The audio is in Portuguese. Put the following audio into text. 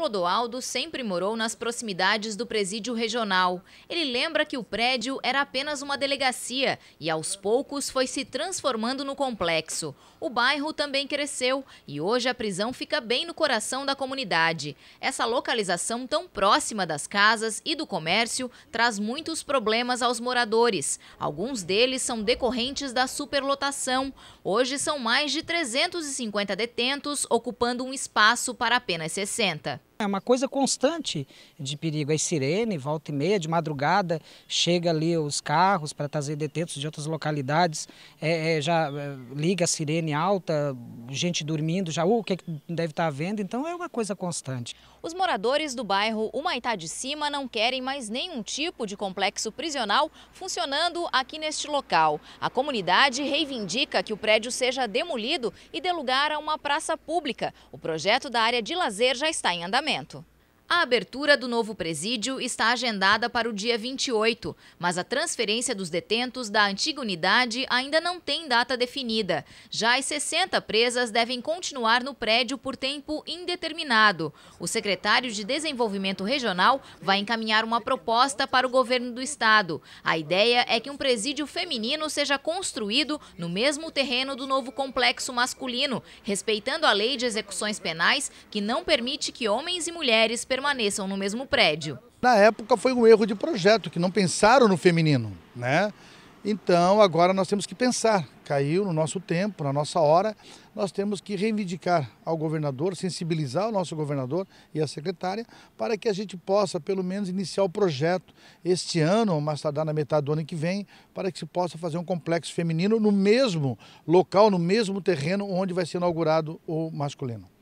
Clodoaldo sempre morou nas proximidades do presídio regional. Ele lembra que o prédio era apenas uma delegacia e, aos poucos, foi se transformando no complexo. O bairro também cresceu e hoje a prisão fica bem no coração da comunidade. Essa localização tão próxima das casas e do comércio traz muitos problemas aos moradores. Alguns deles são decorrentes da superlotação. Hoje são mais de 350 detentos ocupando um espaço para apenas 60. É uma coisa constante de perigo. As sirene, volta e meia, de madrugada, chega ali os carros para trazer detentos de outras localidades, é, é, já é, liga a sirene alta, gente dormindo, já uh, o que deve estar tá vendo, então é uma coisa constante. Os moradores do bairro Humaitá de Cima não querem mais nenhum tipo de complexo prisional funcionando aqui neste local. A comunidade reivindica que o prédio seja demolido e dê lugar a uma praça pública. O projeto da área de lazer já está em andamento. A abertura do novo presídio está agendada para o dia 28, mas a transferência dos detentos da antiga unidade ainda não tem data definida. Já as 60 presas devem continuar no prédio por tempo indeterminado. O secretário de Desenvolvimento Regional vai encaminhar uma proposta para o governo do estado. A ideia é que um presídio feminino seja construído no mesmo terreno do novo complexo masculino, respeitando a lei de execuções penais que não permite que homens e mulheres permaneçam permaneçam no mesmo prédio. Na época foi um erro de projeto, que não pensaram no feminino, né? Então agora nós temos que pensar. Caiu no nosso tempo, na nossa hora, nós temos que reivindicar ao governador, sensibilizar o nosso governador e a secretária para que a gente possa, pelo menos, iniciar o projeto este ano, mas tardar na metade do ano que vem, para que se possa fazer um complexo feminino no mesmo local, no mesmo terreno onde vai ser inaugurado o masculino.